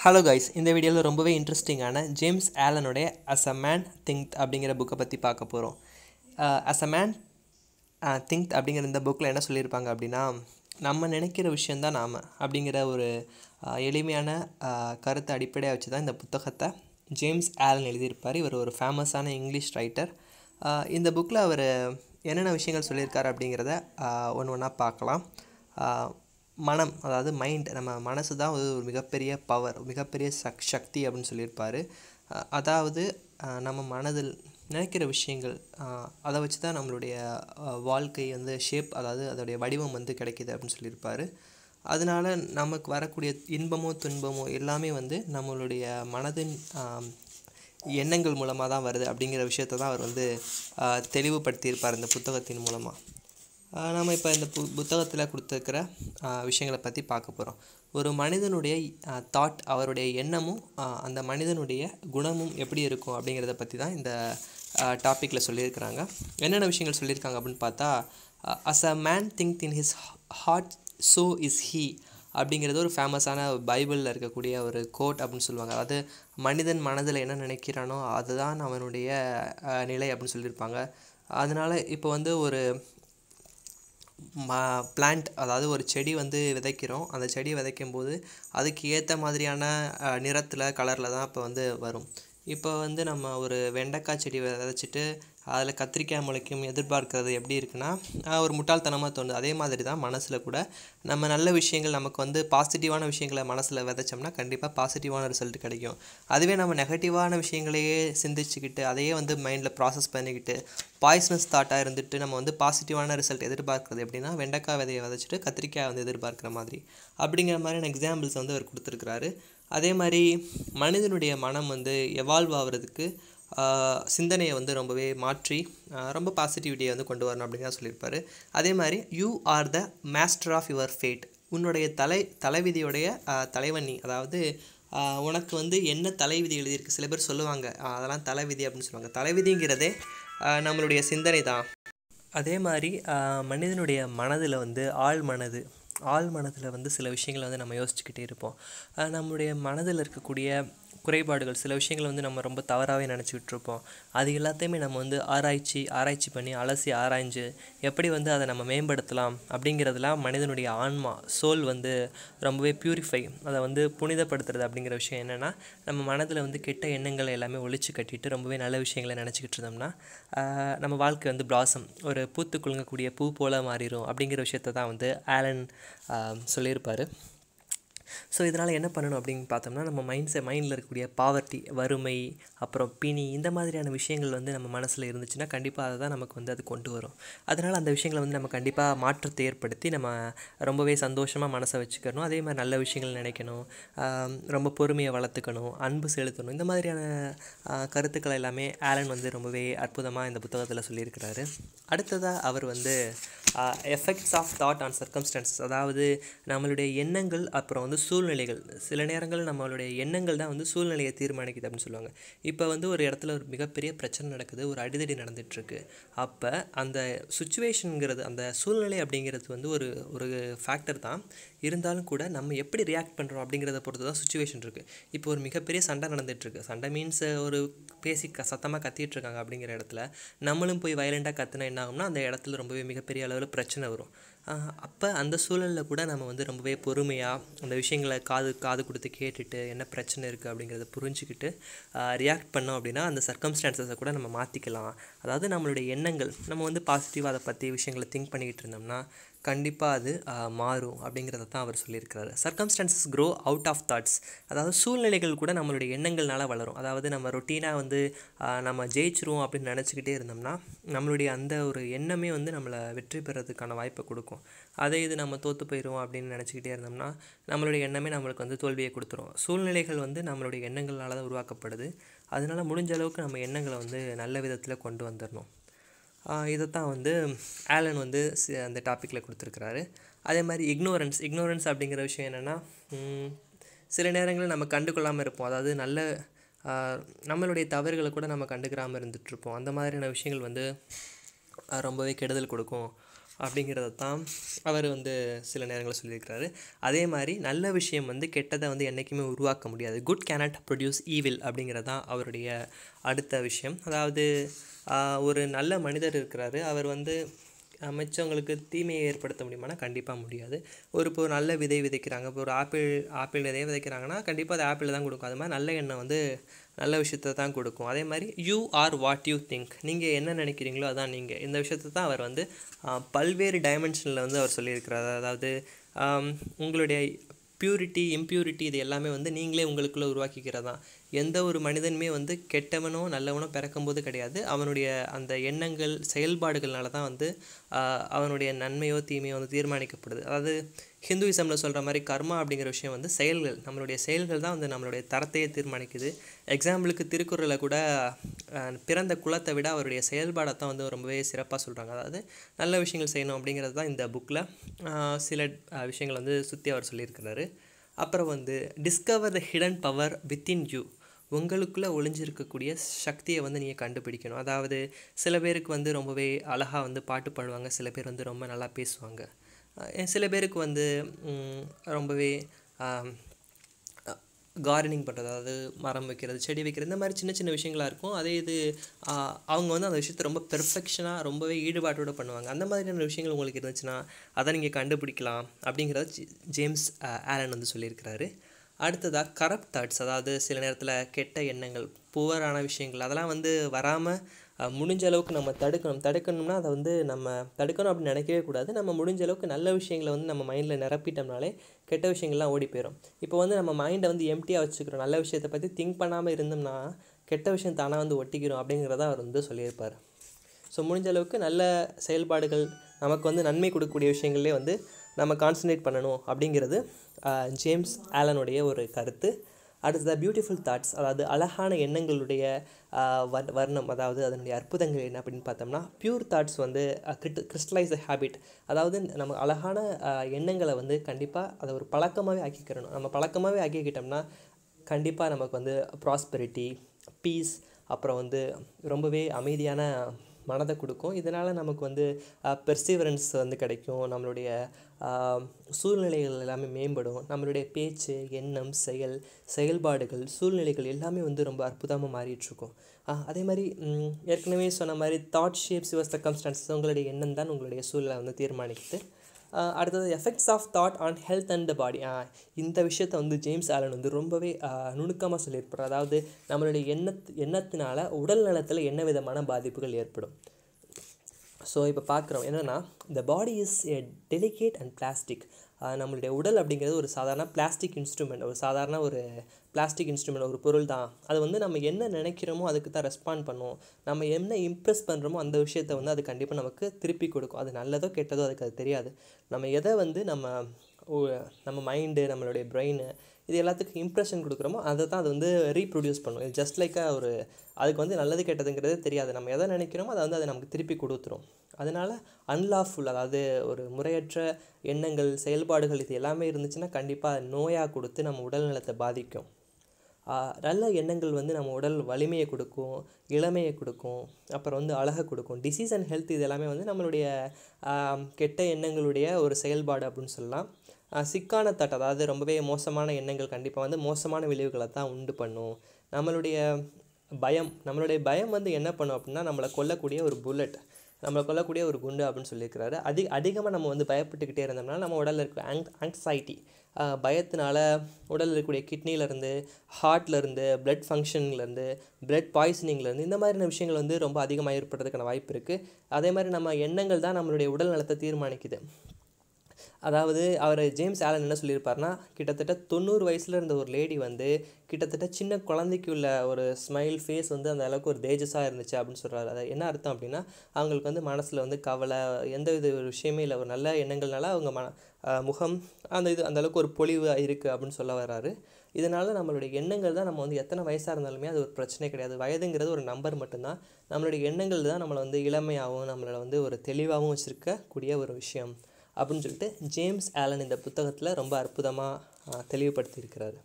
hello guys இந்த வீடியோவில் ரொம்பவே இன்ட்ரெஸ்டிங்கான ஜேம்ஸ் ஆலனுடைய அஸ் அ மேன் திங்க் அப்படிங்கிற புக்கை பற்றி பார்க்க போகிறோம் அஸ் அ மேன் திங்க் அப்படிங்கிற இந்த புக்கில் என்ன சொல்லியிருப்பாங்க அப்படின்னா நம்ம நினைக்கிற விஷயந்தான் நாம் அப்படிங்கிற ஒரு uh, எளிமையான uh, கருத்தை அடிப்படையாக வச்சு தான் இந்த புத்தகத்தை ஜேம்ஸ் ஆலன் எழுதியிருப்பார் இவர் ஒரு ஃபேமஸான இங்கிலீஷ் ரைட்டர் இந்த புக்கில் அவர் என்னென்ன விஷயங்கள் சொல்லியிருக்கார் அப்படிங்கிறத uh, ஒன்று ஒன்றா பார்க்கலாம் மனம் அதாவது மைண்ட் நம்ம மனசு தான் வந்து ஒரு மிகப்பெரிய பவர் மிகப்பெரிய சக் சக்தி அப்படின்னு சொல்லியிருப்பார் அதாவது நம்ம மனதில் நினைக்கிற விஷயங்கள் அதை வச்சு தான் நம்மளுடைய வாழ்க்கை வந்து ஷேப் அதாவது அதோடைய வடிவம் வந்து கிடைக்கிது அப்படின்னு சொல்லியிருப்பார் அதனால் நமக்கு வரக்கூடிய இன்பமோ துன்பமோ எல்லாமே வந்து நம்மளுடைய மனதின் எண்ணங்கள் மூலமாக தான் வருது அப்படிங்கிற விஷயத்த தான் அவர் வந்து தெளிவுபடுத்தியிருப்பார் இந்த புத்தகத்தின் மூலமாக நாம் இப்போ இந்த பு புத்தகத்தில் கொடுத்துருக்குற விஷயங்களை பற்றி பார்க்க போகிறோம் ஒரு மனிதனுடைய தாட் அவருடைய எண்ணமும் அந்த மனிதனுடைய குணமும் எப்படி இருக்கும் அப்படிங்கிறத பற்றி தான் இந்த டாப்பிக்கில் சொல்லியிருக்கிறாங்க என்னென்ன விஷயங்கள் சொல்லியிருக்காங்க அப்படின்னு பார்த்தா as a man think in his heart so is he அப்படிங்கிறது ஒரு ஃபேமஸான பைபிளில் இருக்கக்கூடிய ஒரு கோட் அப்படின்னு சொல்லுவாங்க அதாவது மனிதன் மனதில் என்ன நினைக்கிறானோ அதுதான் அவனுடைய நிலை அப்படின்னு சொல்லியிருப்பாங்க அதனால் இப்போ வந்து ஒரு மா பிளான்ட் அதாவது ஒரு செடி வந்து விதைக்கிறோம் அந்த செடி விதைக்கும் போது அதுக்கு ஏற்ற மாதிரியான நிறத்தில் கலரில் தான் இப்போ வந்து வரும் இப்போ வந்து நம்ம ஒரு வெண்டைக்காய் செடி விதைச்சிட்டு அதில் கத்திரிக்காய் முளைக்கும் எதிர்பார்க்கறது எப்படி இருக்குன்னா ஒரு முட்டாள்தனமாக தோணுது அதே மாதிரி தான் மனசில் கூட நம்ம நல்ல விஷயங்கள் நமக்கு வந்து பாசிட்டிவான விஷயங்களை மனசில் விதைச்சோம்னா கண்டிப்பாக பாசிட்டிவான ரிசல்ட் கிடைக்கும் அதுவே நம்ம நெகட்டிவான விஷயங்களையே சிந்திச்சுக்கிட்டு அதையே வந்து மைண்டில் ப்ராசஸ் பண்ணிக்கிட்டு பாய்ஸ்னஸ் தாட்டாக இருந்துட்டு நம்ம வந்து பாசிட்டிவான ரிசல்ட் எதிர்பார்க்குறது எப்படின்னா வெண்டைக்காய் விதையை விதைச்சிட்டு கத்திரிக்காய் வந்து எதிர்பார்க்குற மாதிரி அப்படிங்கிற மாதிரியான எக்ஸாம்பிள்ஸ் வந்து அவர் கொடுத்துருக்குறாரு அதே மாதிரி மனிதனுடைய மனம் வந்து எவால்வ் ஆகிறதுக்கு சிந்தனையை வந்து ரொம்பவே மாற்றி ரொம்ப பாசிட்டிவிட்டியை வந்து கொண்டு வரணும் அப்படின்னு தான் சொல்லியிருப்பார் அதே மாதிரி you are the master of your fate உன்னுடைய தலை தலைவிதியுடைய தலைவன் நீ அதாவது உனக்கு வந்து என்ன தலைவிதி எழுதியிருக்கு சில பேர் சொல்லுவாங்க அதெல்லாம் தலைவிதி அப்படின்னு சொல்லுவாங்க தலைவிதிங்கிறதே நம்மளுடைய சிந்தனை தான் அதே மாதிரி மனிதனுடைய மனதில் வந்து ஆள் மனது ஆழ் மனதில் வந்து சில விஷயங்களை வந்து நம்ம யோசிச்சுக்கிட்டே இருப்போம் நம்முடைய மனதில் இருக்கக்கூடிய குறைபாடுகள் சில விஷயங்களை வந்து நம்ம ரொம்ப தவறாகவே நினச்சிக்கிட்டு இருப்போம் அது எல்லாத்தையுமே நம்ம வந்து ஆராய்ச்சி ஆராய்ச்சி பண்ணி அலசி ஆராய்ஞ்சு எப்படி வந்து அதை நம்ம மேம்படுத்தலாம் அப்படிங்கிறதுலாம் மனிதனுடைய ஆன்மா சோல் வந்து ரொம்பவே பியூரிஃபை அதை வந்து புனிதப்படுத்துறது அப்படிங்கிற விஷயம் என்னென்னா நம்ம மனதில் வந்து கெட்ட எண்ணங்களை எல்லாமே ஒழிச்சு கட்டிட்டு ரொம்பவே நல்ல விஷயங்களை நினச்சிக்கிட்டு இருந்தோம்னா நம்ம வாழ்க்கை வந்து பிளாசம் ஒரு பூத்து குலுங்கக்கூடிய பூ போல மாறிடும் அப்படிங்கிற விஷயத்த தான் வந்து ஆலன் சொல்லியிருப்பார் ஸோ இதனால் என்ன பண்ணணும் அப்படின்னு பார்த்தோம்னா நம்ம மைண்ட்ஸை மைண்டில் இருக்கக்கூடிய பாவர்ட்டி வறுமை அப்புறம் பிணி இந்த மாதிரியான விஷயங்கள் வந்து நம்ம மனசில் இருந்துச்சுன்னா கண்டிப்பாக அதை தான் நமக்கு வந்து அது கொண்டு வரும் அதனால் அந்த விஷயங்களை வந்து நம்ம கண்டிப்பாக மாற்றத்தை ஏற்படுத்தி நம்ம ரொம்பவே சந்தோஷமாக மனசை வச்சுக்கணும் அதே மாதிரி நல்ல விஷயங்கள் நினைக்கணும் ரொம்ப பொறுமையை வளர்த்துக்கணும் அன்பு செலுத்தணும் இந்த மாதிரியான கருத்துக்கள் எல்லாமே ஆலன் வந்து ரொம்பவே அற்புதமாக இந்த புத்தகத்தில் சொல்லியிருக்கிறாரு அடுத்ததாக அவர் வந்து effects of thought on circumstances அதாவது நம்மளுடைய எண்ணங்கள் அப்புறம் வந்து சூழ்நிலைகள் சில நேரங்கள் நம்மளுடைய எண்ணங்கள் தான் வந்து சூழ்நிலையை தீர்மானிக்குது அப்படின்னு சொல்லுவாங்க இப்போ வந்து ஒரு இடத்துல ஒரு மிகப்பெரிய பிரச்சனை நடக்குது ஒரு அடிதடி நடந்துகிட்ருக்கு அப்போ அந்த சுச்சுவேஷனுங்கிறது அந்த சூழ்நிலை அப்படிங்கிறது வந்து ஒரு ஒரு ஃபேக்டர் தான் இருந்தாலும் கூட நம்ம எப்படி ரியாக்ட் பண்ணுறோம் அப்படிங்கிறத பொறுத்து தான் சுச்சுவேஷன் இருக்குது இப்போ ஒரு மிகப்பெரிய சண்டை நடந்துகிட்ருக்கு சண்டை மீன்ஸ் ஒரு பேசி க சத்தமாக கத்திட்டு இருக்காங்க அப்படிங்கிற இடத்துல நம்மளும் போய் வயலண்ட்டாக கற்றுனா என்ன ஆகும்னா அந்த இடத்துல ரொம்பவே மிகப்பெரிய அளவில் ஏதாவது பிரச்சனை வரும் அப்போ அந்த சூழலில் கூட நம்ம வந்து ரொம்பவே பொறுமையாக அந்த விஷயங்களை காது காது கொடுத்து கேட்டுட்டு என்ன பிரச்சனை இருக்குது அப்படிங்கிறத புரிஞ்சுக்கிட்டு ரியாக்ட் பண்ணோம் அப்படின்னா அந்த சர்க்கம்ஸ்டான்சஸை கூட நம்ம மாற்றிக்கலாம் அதாவது நம்மளுடைய எண்ணங்கள் நம்ம வந்து பாசிட்டிவாக அதை பற்றி விஷயங்களை திங்க் பண்ணிக்கிட்டு இருந்தோம்னா கண்டிப்பாக அது மாறும் அப்படிங்கிறத தான் அவர் சொல்லியிருக்கிறார் circumstances grow out of thoughts அதாவது சூழ்நிலைகள் கூட நம்மளுடைய எண்ணங்கள்னால வளரும் அதாவது நம்ம ரொட்டீனாக வந்து நம்ம ஜெயிச்சிருவோம் அப்படின்னு நினச்சிக்கிட்டே இருந்தோம்னா நம்மளுடைய அந்த ஒரு எண்ணமே வந்து நம்மளை வெற்றி பெறதுக்கான வாய்ப்பை கொடுக்கும் இருக்கும் அதே இது நம்ம தோற்று போயிடுவோம் அப்படின்னு நினச்சிக்கிட்டே இருந்தோம்னா நம்மளுடைய எண்ணமே நம்மளுக்கு வந்து தோல்வியை கொடுத்துரும் சூழ்நிலைகள் வந்து நம்மளுடைய எண்ணங்களால் தான் உருவாக்கப்படுது அதனால் முடிஞ்ச அளவுக்கு நம்ம எண்ணங்களை வந்து நல்ல விதத்தில் கொண்டு வந்துடணும் இதைத்தான் வந்து ஆலன் வந்து அந்த டாப்பிக்கில் கொடுத்துருக்குறாரு அதே மாதிரி இக்னோரன்ஸ் இக்னோரன்ஸ் அப்படிங்கிற விஷயம் என்னென்னா சில நேரங்களில் நம்ம கண்டுக்கொள்ளாமல் இருப்போம் அதாவது நல்ல நம்மளுடைய தவறுகளை கூட நம்ம கண்டுக்கிறாமல் இருந்துகிட்ருப்போம் அந்த மாதிரியான விஷயங்கள் வந்து ரொம்பவே கெடுதல் கொடுக்கும் அப்படிங்கிறத தான் அவர் வந்து சில நேரங்களில் சொல்லியிருக்கிறாரு அதே மாதிரி நல்ல விஷயம் வந்து கெட்டதை வந்து என்றைக்குமே உருவாக்க முடியாது குட் கேனட் ப்ரொடியூஸ் ஈவில் அப்படிங்கிறது தான் அவருடைய அடுத்த விஷயம் அதாவது ஒரு நல்ல மனிதர் இருக்கிறாரு அவர் வந்து அமைச்சவங்களுக்கு தீமையை ஏற்படுத்த முடியுமானா கண்டிப்பாக முடியாது ஒரு இப்போ நல்ல விதை விதைக்கிறாங்க இப்போ ஒரு ஆப்பிள் ஆப்பிள் விதையை விதைக்கிறாங்கன்னா கண்டிப்பாக அது ஆப்பிள் தான் கொடுக்கும் அது மாதிரி நல்ல எண்ணெய் வந்து நல்ல விஷயத்தை தான் கொடுக்கும் அதே மாதிரி you are what you think நீங்கள் என்ன நினைக்கிறீங்களோ அதான் நீங்கள் இந்த விஷயத்தை தான் அவர் வந்து பல்வேறு டைமென்ஷனில் வந்து அவர் சொல்லியிருக்கிறார் அதாவது உங்களுடைய பியூரிட்டி இம்ப்யூரிட்டி இது எல்லாமே வந்து நீங்களே உங்களுக்குள்ளே உருவாக்கிக்கிறது தான் எந்த ஒரு மனிதனுமே வந்து கெட்டவனோ நல்லவனோ பிறக்கும்போது கிடையாது அவனுடைய அந்த எண்ணங்கள் செயல்பாடுகள்னால தான் வந்து அவனுடைய நன்மையோ தீமையோ வந்து தீர்மானிக்கப்படுது அதாவது ஹிந்துவிசமில் சொல்கிற மாதிரி கர்மா அப்படிங்கிற விஷயம் வந்து செயல்கள் நம்மளுடைய செயல்கள் தான் வந்து நம்மளுடைய தரத்தையே தீர்மானிக்குது எக்ஸாம்பிளுக்கு திருக்குறளில் கூட பிறந்த குலத்தை விட அவருடைய செயல்பாடை தான் வந்து ரொம்பவே சிறப்பாக சொல்கிறாங்க அதாவது நல்ல விஷயங்கள் செய்யணும் அப்படிங்கிறது தான் இந்த புக்கில் சில விஷயங்கள் வந்து சுற்றி அவர் சொல்லியிருக்கிறாரு அப்புறம் வந்து discover the hidden power within you உங்களுக்குள்ளே ஒளிஞ்சிருக்கக்கூடிய சக்தியை வந்து நீங்கள் கண்டுபிடிக்கணும் அதாவது சில பேருக்கு வந்து ரொம்பவே அழகாக வந்து பாட்டு பாடுவாங்க சில பேர் வந்து ரொம்ப நல்லா பேசுவாங்க சில பேருக்கு வந்து ரொம்பவே கார்டனிங் பண்ணுறது அதாவது மரம் வைக்கிறது செடி வைக்கிறது இந்த மாதிரி சின்ன சின்ன விஷயங்களாக இருக்கும் அதே இது அவங்க வந்து அந்த விஷயத்தை ரொம்ப பெர்ஃபெக்ஷனாக ரொம்பவே ஈடுபாட்டோடு பண்ணுவாங்க அந்த மாதிரியான விஷயங்கள் உங்களுக்கு இருந்துச்சுன்னா அதை நீங்கள் கண்டுபிடிக்கலாம் அப்படிங்கிறத ஜேம்ஸ் ஆலன் வந்து சொல்லியிருக்கிறாரு அடுத்ததாக கரப்ட் தாட்ஸ் அதாவது சில நேரத்தில் கெட்ட எண்ணங்கள் புவரான விஷயங்கள் அதெல்லாம் வந்து வராமல் முடிஞ்ச அளவுக்கு நம்ம தடுக்கணும் தடுக்கணும்னா அதை வந்து நம்ம தடுக்கணும் அப்படின்னு நினைக்கவே கூடாது நம்ம முடிஞ்ச அளவுக்கு நல்ல விஷயங்களை வந்து நம்ம மைண்டில் நிரப்பிட்டோம்னாலே கெட்ட விஷயங்கள்லாம் ஓடி போயிடும் இப்போ வந்து நம்ம மைண்டை வந்து எம்டியாக வச்சுக்கிறோம் நல்ல விஷயத்தை பற்றி திங்க் பண்ணாமல் இருந்தோம்னா கெட்ட விஷயம் தானாக வந்து ஒட்டிக்கிறோம் அப்படிங்கிறத அவர் வந்து சொல்லியிருப்பார் ஸோ முடிஞ்ச அளவுக்கு நல்ல செயல்பாடுகள் நமக்கு வந்து நன்மை கொடுக்கக்கூடிய விஷயங்களே வந்து நம்ம கான்சன்ட்ரேட் பண்ணணும் அப்படிங்கிறது ஜேம்ஸ் ஆலனுடைய ஒரு கருத்து அடுத்தது பியூட்டிஃபுல் தாட்ஸ் அதாவது அழகான எண்ணங்களுடைய வர் வர்ணம் அதாவது அதனுடைய அற்புதங்கள் என்ன அப்படின்னு பார்த்தோம்னா பியூர் தாட்ஸ் வந்து கிரிட் கிறிஸ்டலைஸ் ஹேபிட் அதாவது நம்ம அழகான எண்ணங்களை வந்து கண்டிப்பாக அதை ஒரு பழக்கமாகவே ஆக்கிக்கிறணும் நம்ம பழக்கமாகவே ஆக்கிக்கிட்டோம்னா கண்டிப்பாக நமக்கு வந்து ப்ராஸ்பெரிட்டி பீஸ் அப்புறம் வந்து ரொம்பவே அமைதியான மனதை கொடுக்கும் இதனால் நமக்கு வந்து பெர்சிவரன்ஸ் வந்து கிடைக்கும் நம்மளுடைய சூழ்நிலைகள் எல்லாமே மேம்படும் நம்மளுடைய பேச்சு எண்ணம் செயல் செயல்பாடுகள் சூழ்நிலைகள் எல்லாமே வந்து ரொம்ப அற்புதமாக மாறிட்டுருக்கும் அதே மாதிரி ஏற்கனவே சொன்ன மாதிரி தாட் ஷேப்ஸ் யுவர் சர்க்கம்ஸ்டான்சஸ் உங்களுடைய எண்ணம் தான் உங்களுடைய சூழ்நிலை வந்து தீர்மானிக்குது அடுத்தது effects of thought on health and body இந்த விஷயத்தை வந்து ஜேம்ஸ் ஆலன் வந்து ரொம்பவே நுணுக்கமாக சொல்லியிருப்பார் அதாவது நம்மளுடைய எண்ணத் எண்ணத்தினால உடல் நலத்தில் என்ன விதமான பாதிப்புகள் ஏற்படும் ஸோ இப்போ பார்க்குறோம் என்னென்னா the body is a delicate and plastic நம்மளுடைய உடல் அப்படிங்கிறது ஒரு சாதாரண பிளாஸ்டிக் இன்ஸ்ட்ருமெண்ட் ஒரு சாதாரண ஒரு பிளாஸ்டிக் இன்ஸ்ட்ருமெண்ட் ஒரு பொருள் தான் அது வந்து நம்ம என்ன நினைக்கிறோமோ அதுக்கு தான் ரெஸ்பாண்ட் பண்ணும் நம்ம என்ன இம்ப்ரெஸ் பண்ணுறோமோ அந்த விஷயத்த வந்து அது கண்டிப்பாக நமக்கு திருப்பி கொடுக்கும் அது நல்லதோ கெட்டதோ அதுக்கு அது தெரியாது நம்ம எதை வந்து நம்ம நம்ம மைண்டு நம்மளுடைய பிரெயின் இது எல்லாத்துக்கும் இம்ப்ரெஷன் கொடுக்குறோமோ அதை தான் அது வந்து ரீப்ரொடியூஸ் பண்ணும் இது ஜஸ்ட் லைக்காக ஒரு அதுக்கு வந்து நல்லது கெட்டதுங்கிறதே தெரியாது நம்ம எதை நினைக்கிறோமோ அதை வந்து அதை நமக்கு திருப்பி கொடுத்துரும் அதனால் அன்லாஃபுல் அதாவது ஒரு முறையற்ற எண்ணங்கள் செயல்பாடுகள் இது எல்லாமே இருந்துச்சுன்னா கண்டிப்பாக நோயாக கொடுத்து நம்ம உடல்நலத்தை பாதிக்கும் நல்ல எண்ணங்கள் வந்து நம்ம உடல் வலிமையை கொடுக்கும் இளமையை கொடுக்கும் அப்புறம் வந்து அழகை கொடுக்கும் டிசீஸ் அண்ட் ஹெல்த் இது எல்லாமே வந்து நம்மளுடைய கெட்ட எண்ணங்களுடைய ஒரு செயல்பாடு அப்படின்னு சொல்லலாம் சிக்கான தட் அதாவது ரொம்பவே மோசமான எண்ணங்கள் கண்டிப்பாக வந்து மோசமான விளைவுகளை தான் உண்டு பண்ணும் நம்மளுடைய பயம் நம்மளுடைய பயம் வந்து என்ன பண்ணும் அப்படின்னா நம்மளை கொல்லக்கூடிய ஒரு புல்லட் நம்மளை கொல்லக்கூடிய ஒரு குண்டு அப்படின்னு சொல்லியிருக்கிறாரு அதிக அதிகமாக நம்ம வந்து பயப்பட்டுக்கிட்டே இருந்தோம்னா நம்ம உடலில் இருக்கிற ஆங் ஆங்ஸைட்டி பயத்தினால உடலில் இருக்கக்கூடிய கிட்னிலேருந்து ஹார்ட்லேருந்து பிளட் ஃபங்க்ஷன்லேருந்து பிளட் பாய்சனிங்லேருந்து இந்த மாதிரியான விஷயங்கள் வந்து ரொம்ப அதிகமாக ஏற்படுறதுக்கான வாய்ப்பு இருக்குது அதே மாதிரி நம்ம எண்ணங்கள் தான் நம்மளுடைய உடல் நலத்தை தீர்மானிக்குது அதாவது அவர் ஜேம்ஸ் ஆலன் என்ன சொல்லியிருப்பார்னா கிட்டத்தட்ட தொண்ணூறு வயசில் இருந்த ஒரு லேடி வந்து கிட்டத்தட்ட சின்ன குழந்தைக்கு உள்ள ஒரு ஸ்மைல் ஃபேஸ் வந்து அந்த அளவுக்கு ஒரு தேஜஸாக இருந்துச்சு அப்படின்னு சொல்கிறாரு அது என்ன அர்த்தம் அப்படின்னா அவங்களுக்கு வந்து மனசில் வந்து கவலை எந்த வித ஒரு விஷயமே இல்லை ஒரு நல்ல எண்ணங்கள்னால அவங்க மன முகம் அந்த இது அந்தளவுக்கு ஒரு பொலிவு இருக்குது அப்படின்னு சொல்ல வர்றாரு இதனால் நம்மளுடைய எண்ணங்கள் தான் நம்ம வந்து எத்தனை வயசாக இருந்தாலுமே அது ஒரு பிரச்சனை கிடையாது வயதுங்கிறது ஒரு நம்பர் மட்டும்தான் நம்மளுடைய எண்ணங்கள் தான் நம்மளை வந்து இளமையாகவும் நம்மளை வந்து ஒரு தெளிவாகவும் வச்சுருக்கக்கூடிய ஒரு விஷயம் அப்படின்னு சொல்லிட்டு ஜேம்ஸ் ஆலன் இந்த புத்தகத்தில் ரொம்ப அற்புதமாக தெளிவுபடுத்தியிருக்கிறாரு